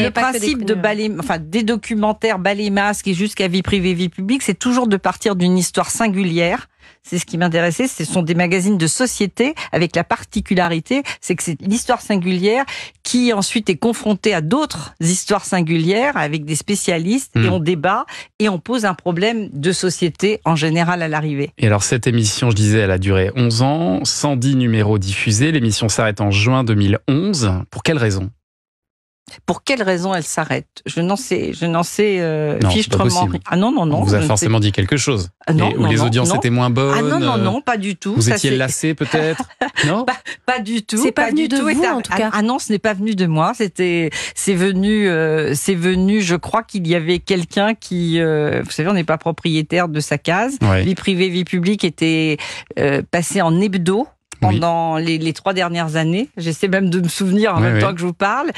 le principe de enfin, des documentaires balai masque et jusqu'à vie privée, vie publique, c'est toujours de partir d'une histoire singulière. C'est ce qui m'intéressait. Ce sont des magazines de société avec la particularité, c'est que c'est l'histoire singulière qui ensuite est confrontée à d'autres histoires singulières avec des spécialistes et hmm. on débat et on pose un problème de société en général à l'arrivée. Et alors cette émission, je disais, elle a duré 11 ans, 110 numéros diffusés. L'émission s'arrête en juin 2011. Pour quelle raison pour quelles raisons elle s'arrête Je n'en sais, je n'en sais euh, non, fichtrement Ah non, non, non. On vous a forcément dit quelque chose. Ah non, non, les audiences étaient moins bonnes. Ah non, non, euh, non, pas du tout. Vous ça étiez lassé peut-être Non pas, du tout. C'est pas, venu de tout. en tout cas. Ah non, ce n'est pas venu de moi. C'était, c'est venu, euh, c'est venu. Je crois qu'il y avait quelqu'un qui, euh, vous savez, on n'est pas propriétaire de sa case. Vie privée, vie publique était euh, passée en hebdo pendant les, trois dernières années. J'essaie même de me souvenir en même temps que je vous parle.